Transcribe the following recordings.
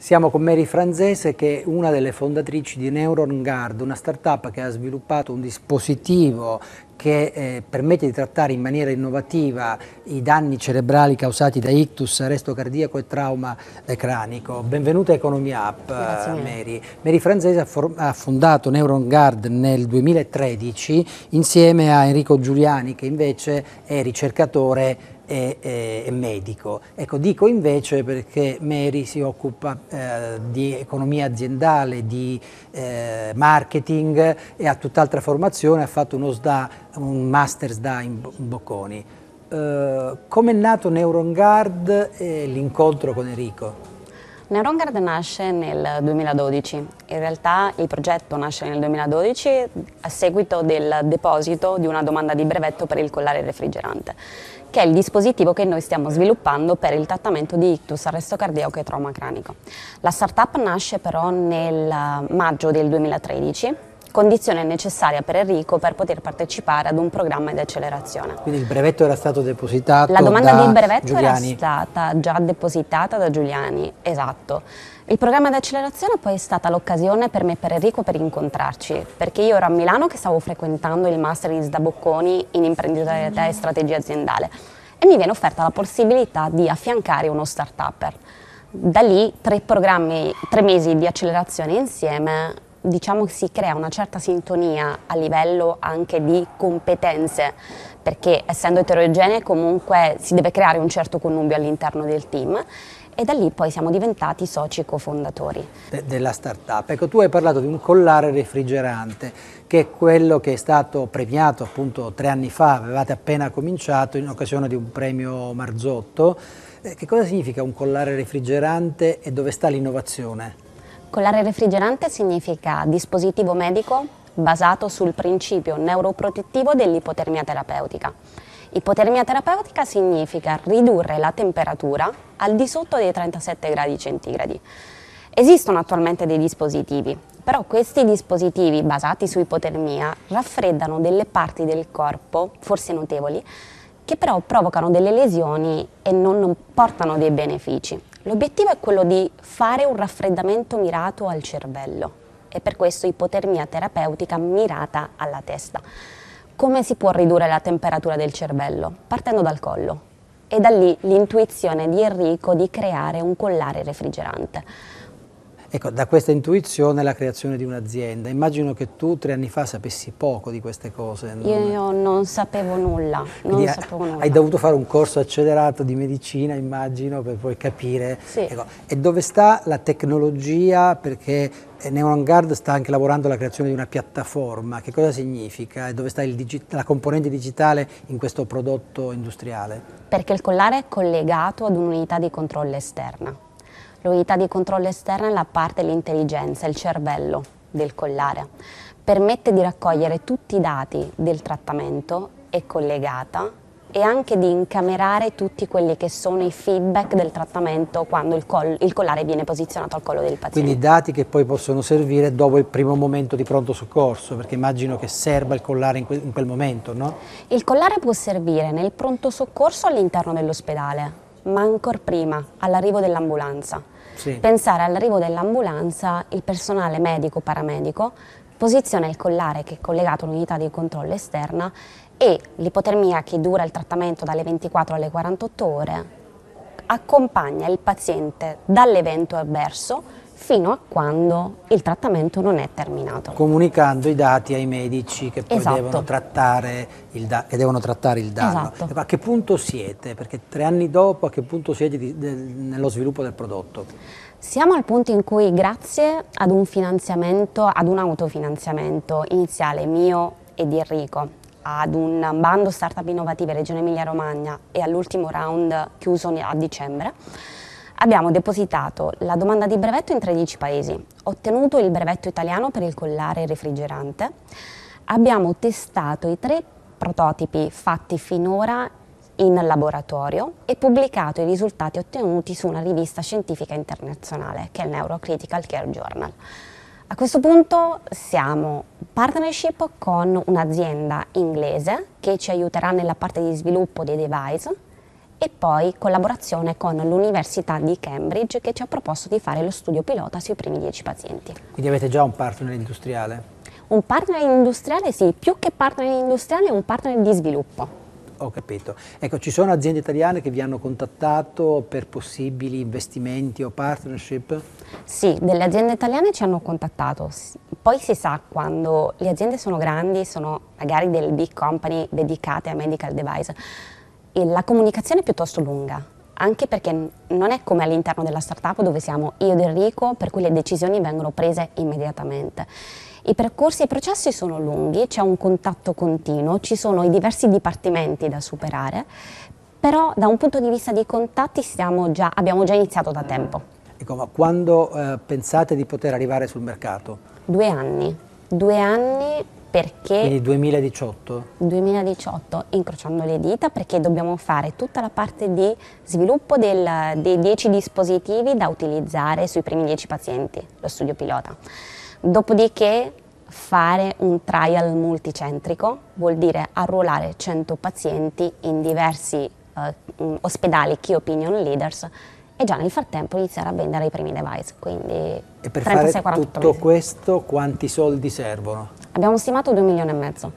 Siamo con Mary Franzese che è una delle fondatrici di Neuron Guard, una startup che ha sviluppato un dispositivo che eh, permette di trattare in maniera innovativa i danni cerebrali causati da ictus, arresto cardiaco e trauma cranico. Benvenuta a Economia App, eh, Mary. Mary Franzese ha, fondato Neuron Guard nel 2013 insieme a Enrico Giuliani che invece è ricercatore e, e, e medico. Ecco, dico invece perché Mary si occupa eh, di economia aziendale, di eh, marketing e ha tutt'altra formazione, ha fatto uno SDA, un master SDA in, in Bocconi. Uh, eh, Come è nato NeuronGuard e l'incontro con Enrico? NeuronGuard nasce nel 2012, in realtà il progetto nasce nel 2012 a seguito del deposito di una domanda di brevetto per il collare refrigerante che è il dispositivo che noi stiamo sviluppando per il trattamento di ictus, arresto cardiaco e trauma cranico. La startup nasce però nel eh, maggio del 2013 condizione necessaria per Enrico per poter partecipare ad un programma di accelerazione. Quindi il brevetto era stato depositato La domanda di brevetto Giuliani. era stata già depositata da Giuliani, esatto. Il programma di accelerazione poi è stata l'occasione per me e per Enrico per incontrarci, perché io ero a Milano che stavo frequentando il Master di Sdabocconi in imprenditorialità e strategia aziendale e mi viene offerta la possibilità di affiancare uno start-upper. Da lì tre, tre mesi di accelerazione insieme diciamo che si crea una certa sintonia a livello anche di competenze, perché essendo eterogenee comunque si deve creare un certo connubio all'interno del team e da lì poi siamo diventati soci cofondatori. De della startup, ecco tu hai parlato di un collare refrigerante che è quello che è stato premiato appunto tre anni fa, avevate appena cominciato in occasione di un premio Marzotto, eh, che cosa significa un collare refrigerante e dove sta l'innovazione? Collare refrigerante significa dispositivo medico basato sul principio neuroprotettivo dell'ipotermia terapeutica. Ipotermia terapeutica significa ridurre la temperatura al di sotto dei 37 gradi centigradi. Esistono attualmente dei dispositivi, però questi dispositivi basati su ipotermia raffreddano delle parti del corpo, forse notevoli, che però provocano delle lesioni e non portano dei benefici. L'obiettivo è quello di fare un raffreddamento mirato al cervello e per questo ipotermia terapeutica mirata alla testa. Come si può ridurre la temperatura del cervello? Partendo dal collo. E da lì l'intuizione di Enrico di creare un collare refrigerante. Ecco, da questa intuizione la creazione di un'azienda. Immagino che tu tre anni fa sapessi poco di queste cose. Non... Io non sapevo nulla, non sapevo nulla. Hai dovuto fare un corso accelerato di medicina, immagino, per poi capire. Sì. Ecco, e dove sta la tecnologia? Perché eh, Neon Guard sta anche lavorando alla creazione di una piattaforma. Che cosa significa? E dove sta la componente digitale in questo prodotto industriale? Perché il collare è collegato ad un'unità di controllo esterna L'unità di controllo esterna è la parte dell'intelligenza, il cervello del collare. Permette di raccogliere tutti i dati del trattamento, e collegata e anche di incamerare tutti quelli che sono i feedback del trattamento quando il, col il, collare viene posizionato al collo del paziente. Quindi dati che poi possono servire dopo il primo momento di pronto soccorso, perché immagino che serva il collare in, que in quel momento, no? Il collare può servire nel pronto soccorso all'interno dell'ospedale, ma ancora prima, all'arrivo dell'ambulanza. Sì. Pensare all'arrivo dell'ambulanza, il personale medico, paramedico, posiziona il collare che è collegato all'unità di controllo esterna e l'ipotermia che dura il trattamento dalle 24 alle 48 ore accompagna il paziente dall'evento avverso fino a quando il trattamento non è terminato. Comunicando i dati ai medici che poi esatto. devono, trattare che devono, trattare il danno. Esatto. A che punto siete? Perché tre anni dopo a che punto siete di, de, nello sviluppo del prodotto? Siamo al punto in cui grazie ad un finanziamento, ad un autofinanziamento iniziale mio e di Enrico, ad un bando Startup Innovative Regione Emilia Romagna e all'ultimo round chiuso a dicembre, Abbiamo depositato la domanda di brevetto in 13 paesi, ottenuto il brevetto italiano per il collare refrigerante, abbiamo testato i tre prototipi fatti finora in laboratorio e pubblicato i risultati ottenuti su una rivista scientifica internazionale, che è il Neurocritical Care Journal. A questo punto siamo in partnership con un'azienda inglese che ci aiuterà nella parte di sviluppo dei device e poi collaborazione con l'Università di Cambridge che ci ha proposto di fare lo studio pilota sui primi 10 pazienti. Quindi avete già un partner industriale? Un partner industriale sì, più che partner industriale è un partner di sviluppo. Ho capito. Ecco, ci sono aziende italiane che vi hanno contattato per possibili investimenti o partnership? Sì, delle aziende italiane ci hanno contattato. Poi si sa quando le aziende sono grandi, sono magari delle big company dedicate a medical device la comunicazione è piuttosto lunga, anche perché non è come all'interno della startup dove siamo io ed Enrico, per cui le decisioni vengono prese immediatamente. I percorsi e i processi sono lunghi, c'è un contatto continuo, ci sono i diversi dipartimenti da superare, però da un punto di vista dei contatti già, abbiamo già iniziato da tempo. Ecco, ma quando eh, pensate di poter arrivare sul mercato? Due anni. Due anni perché... Quindi 2018? 2018, incrociando le dita, perché dobbiamo fare tutta la parte di sviluppo del, dei 10 dispositivi da utilizzare sui primi 10 pazienti, lo studio pilota. Dopodiché fare un trial multicentrico, vuol dire arruolare 100 pazienti in diversi eh, mm, ospedali key opinion leaders e già nel frattempo iniziare a vendere i primi device, quindi E per 36, fare tutto mesi. questo quanti soldi servono? Abbiamo stimato 2 milioni e mezzo.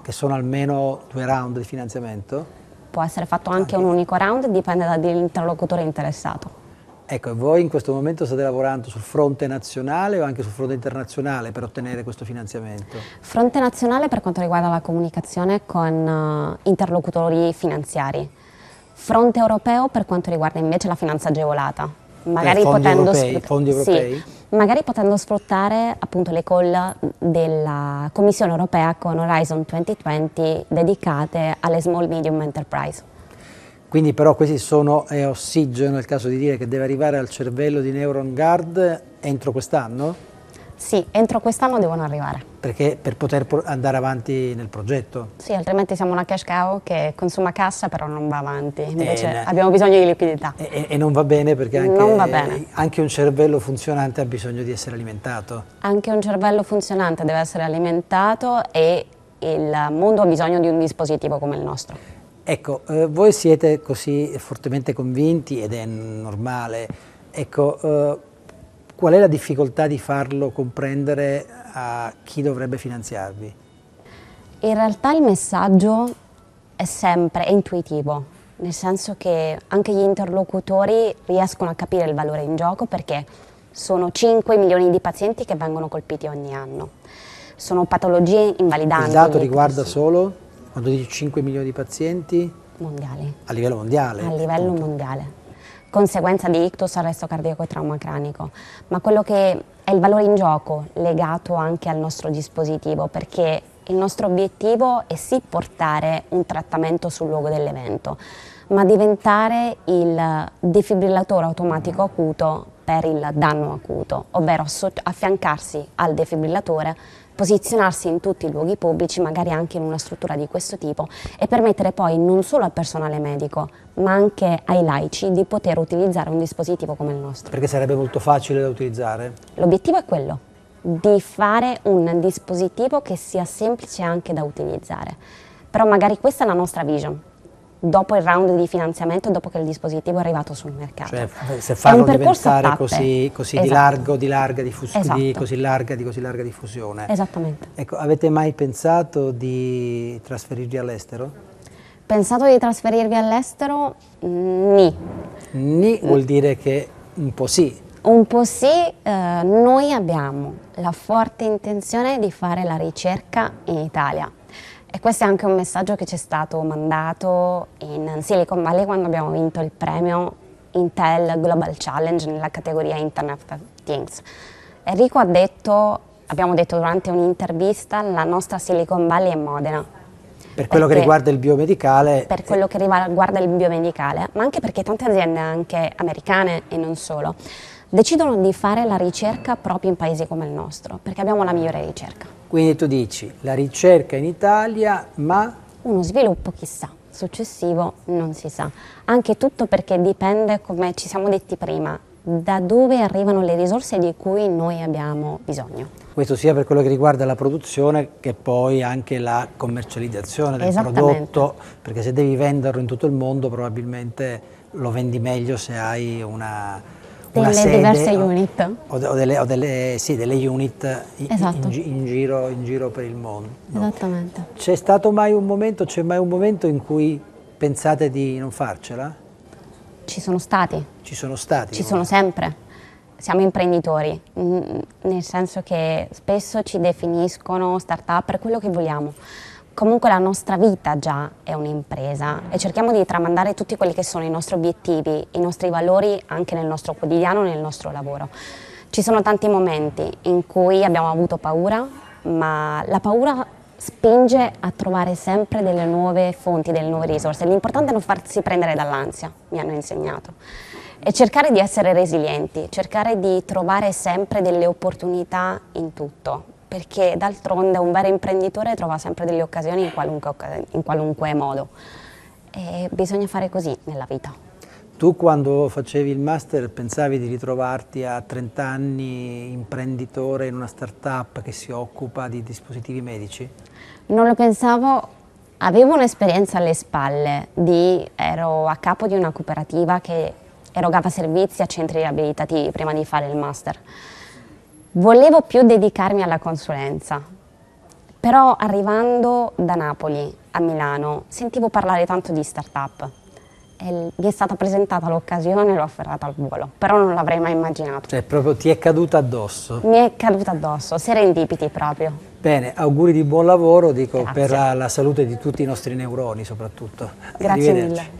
Che sono almeno due round di finanziamento? Può essere fatto anche, cioè, anche. un unico round, dipende dall'interlocutore interessato. Ecco, voi in questo momento state lavorando sul fronte nazionale o anche sul fronte internazionale per ottenere questo finanziamento? Fronte nazionale per quanto riguarda la comunicazione con eh, interlocutori finanziari, fronte europeo per quanto riguarda invece la finanza agevolata. Magari eh, fondi potendo europei, fondi europei? Sì, magari potendo sfruttare appunto le call della Commissione europea con Horizon 2020 dedicate alle small medium enterprise. Quindi però questi sono è ossigeno, è il caso di dire che deve arrivare al cervello di Neuron Guard entro quest'anno? Sì, entro quest'anno devono arrivare perché per poter andare avanti nel progetto. Sì, altrimenti siamo una cash cow che consuma cassa però non va avanti, invece eh, abbiamo bisogno di liquidità. E, e, non va bene perché anche, bene. anche un cervello funzionante ha bisogno di essere alimentato. Anche un cervello funzionante deve essere alimentato e il mondo ha bisogno di un dispositivo come il nostro. Ecco, eh, voi siete così fortemente convinti ed è normale, ecco, eh, Qual è la difficoltà di farlo comprendere a chi dovrebbe finanziarvi? In realtà il messaggio è sempre è intuitivo, nel senso che anche gli interlocutori riescono a capire il valore in gioco perché sono 5 milioni di pazienti che vengono colpiti ogni anno. Sono patologie invalidanti. Il dato riguarda solo, quando dici 5 milioni di pazienti? Mondiali. A livello mondiale? A livello appunto. mondiale conseguenza di ictus, arresto cardiaco e trauma cranico, ma quello che è il valore in gioco legato anche al nostro dispositivo, perché il nostro obiettivo è sì portare un trattamento sul luogo dell'evento, ma diventare il defibrillatore automatico acuto per il danno acuto, ovvero affiancarsi al defibrillatore posizionarsi in tutti i luoghi pubblici, magari anche in una struttura di questo tipo e permettere poi non solo al personale medico ma anche ai laici di poter utilizzare un dispositivo come il nostro. Perché sarebbe molto facile da utilizzare? L'obiettivo è quello, di fare un dispositivo che sia semplice anche da utilizzare. Però magari questa è la nostra vision, dopo il round di finanziamento, dopo che il dispositivo è arrivato sul mercato. Cioè, se farlo diventare così, così esatto. di largo, di larga, di, esatto. di, così larga, di così larga diffusione. Esattamente. Ecco, avete mai pensato di trasferirvi all'estero? Pensato di trasferirvi all'estero? Mm, ni. Ni vuol dire che un po' sì. Un po' sì, eh, noi abbiamo la forte intenzione di fare la ricerca in Italia e questo è anche un messaggio che ci è stato mandato in Silicon Valley quando abbiamo vinto il premio Intel Global Challenge nella categoria Internet of Things. Enrico ha detto, abbiamo detto durante un'intervista, la nostra Silicon Valley è Modena. Per quello perché, che riguarda il biomedicale. Per quello che riguarda il biomedicale, ma anche perché tante aziende, anche americane e non solo, decidono di fare la ricerca proprio in paesi come il nostro, perché abbiamo la migliore ricerca. Quindi tu dici la ricerca in Italia, ma... Uno sviluppo chissà, successivo non si sa. Anche tutto perché dipende, come ci siamo detti prima, da dove arrivano le risorse di cui noi abbiamo bisogno. Questo sia per quello che riguarda la produzione che poi anche la commercializzazione del prodotto, perché se devi venderlo in tutto il mondo probabilmente lo vendi meglio se hai una delle sede, diverse unit. O, o, delle, o delle, sì, delle, unit in, esatto. in, in, giro, in, giro, per il mondo. Esattamente. C'è stato mai un momento, c'è mai un momento in cui pensate di non farcela? Ci sono stati. Ci sono stati. Ci sono sempre. Siamo imprenditori, nel senso che spesso ci definiscono start-up per quello che vogliamo comunque la nostra vita già è un'impresa e cerchiamo di tramandare tutti quelli che sono i nostri obiettivi, i nostri valori anche nel nostro quotidiano, nel nostro lavoro. Ci sono tanti momenti in cui abbiamo avuto paura, ma la paura spinge a trovare sempre delle nuove fonti, delle nuove risorse. L'importante è non farsi prendere dall'ansia, mi hanno insegnato, e cercare di essere resilienti, cercare di trovare sempre delle opportunità in tutto, perché d'altronde un vero imprenditore trova sempre delle occasioni in qualunque, in qualunque modo e bisogna fare così nella vita. Tu quando facevi il master pensavi di ritrovarti a 30 anni imprenditore in una start-up che si occupa di dispositivi medici? Non lo pensavo, avevo un'esperienza alle spalle, di, ero a capo di una cooperativa che erogava servizi a centri riabilitativi prima di fare il master. Volevo più dedicarmi alla consulenza, però arrivando da Napoli a Milano sentivo parlare tanto di start-up e mi è stata presentata l'occasione e l'ho afferrata al volo, però non l'avrei mai immaginato. Cioè proprio ti è caduta addosso? Mi è caduta addosso, serendipiti proprio. Bene, auguri di buon lavoro, dico, Grazie. per la, la salute di tutti i nostri neuroni soprattutto. Grazie mille.